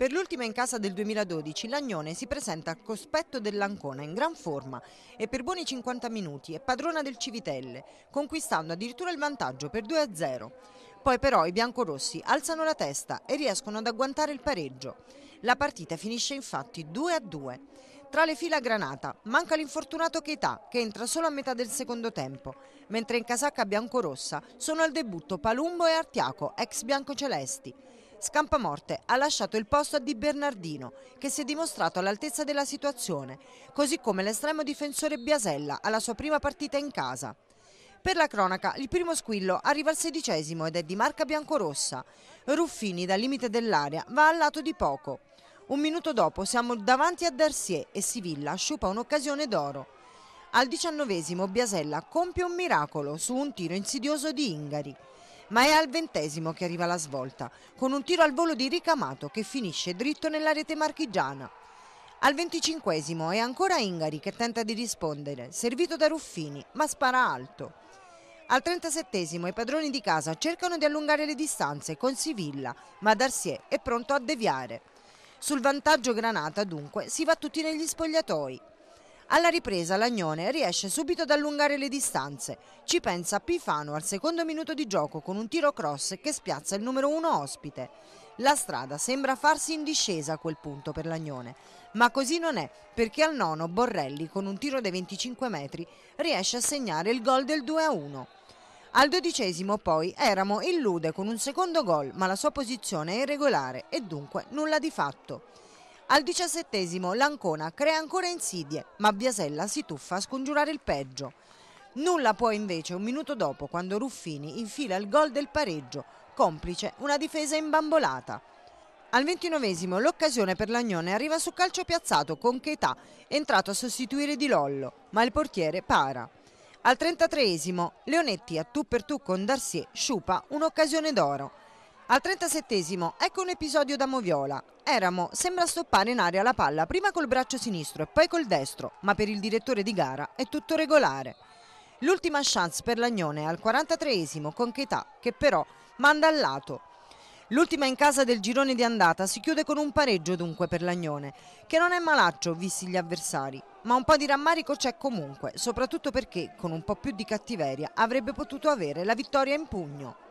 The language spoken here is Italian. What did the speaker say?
Per l'ultima in casa del 2012 l'Agnone si presenta al cospetto dell'Ancona in gran forma e per buoni 50 minuti è padrona del Civitelle, conquistando addirittura il vantaggio per 2-0. Poi però i biancorossi alzano la testa e riescono ad agguantare il pareggio. La partita finisce infatti 2-2. Tra le fila granata manca l'infortunato Keita che entra solo a metà del secondo tempo, mentre in casacca biancorossa sono al debutto Palumbo e Artiaco, ex biancocelesti. Scampamorte ha lasciato il posto a Di Bernardino, che si è dimostrato all'altezza della situazione, così come l'estremo difensore Biasella alla sua prima partita in casa. Per la cronaca, il primo squillo arriva al sedicesimo ed è di marca biancorossa. Ruffini, dal limite dell'area, va al lato di poco. Un minuto dopo siamo davanti a Darcier e Sivilla sciupa un'occasione d'oro. Al diciannovesimo Biasella compie un miracolo su un tiro insidioso di Ingari ma è al ventesimo che arriva la svolta, con un tiro al volo di Ricamato che finisce dritto nella rete marchigiana. Al venticinquesimo è ancora Ingari che tenta di rispondere, servito da Ruffini, ma spara alto. Al 37 i padroni di casa cercano di allungare le distanze con Sivilla, ma Darsier è pronto a deviare. Sul vantaggio Granata, dunque, si va tutti negli spogliatoi. Alla ripresa Lagnone riesce subito ad allungare le distanze. Ci pensa Pifano al secondo minuto di gioco con un tiro cross che spiazza il numero uno ospite. La strada sembra farsi in discesa a quel punto per Lagnone, ma così non è perché al nono Borrelli con un tiro dei 25 metri riesce a segnare il gol del 2-1. Al dodicesimo poi Eramo illude con un secondo gol ma la sua posizione è irregolare e dunque nulla di fatto. Al diciassettesimo l'Ancona crea ancora insidie, ma Biasella si tuffa a scongiurare il peggio. Nulla può invece un minuto dopo quando Ruffini infila il gol del pareggio, complice una difesa imbambolata. Al ventinovesimo l'occasione per l'Agnone arriva su calcio piazzato con Keita, entrato a sostituire Di Lollo, ma il portiere para. Al 33esimo, Leonetti a tu per tu con Darcier sciupa un'occasione d'oro. Al 37 esimo ecco un episodio da Moviola. Eramo sembra stoppare in aria la palla prima col braccio sinistro e poi col destro, ma per il direttore di gara è tutto regolare. L'ultima chance per l'Agnone al 43 esimo con Chetà che però manda al lato. L'ultima in casa del girone di andata si chiude con un pareggio dunque per l'Agnone, che non è malaccio visti gli avversari, ma un po' di rammarico c'è comunque, soprattutto perché con un po' più di cattiveria avrebbe potuto avere la vittoria in pugno.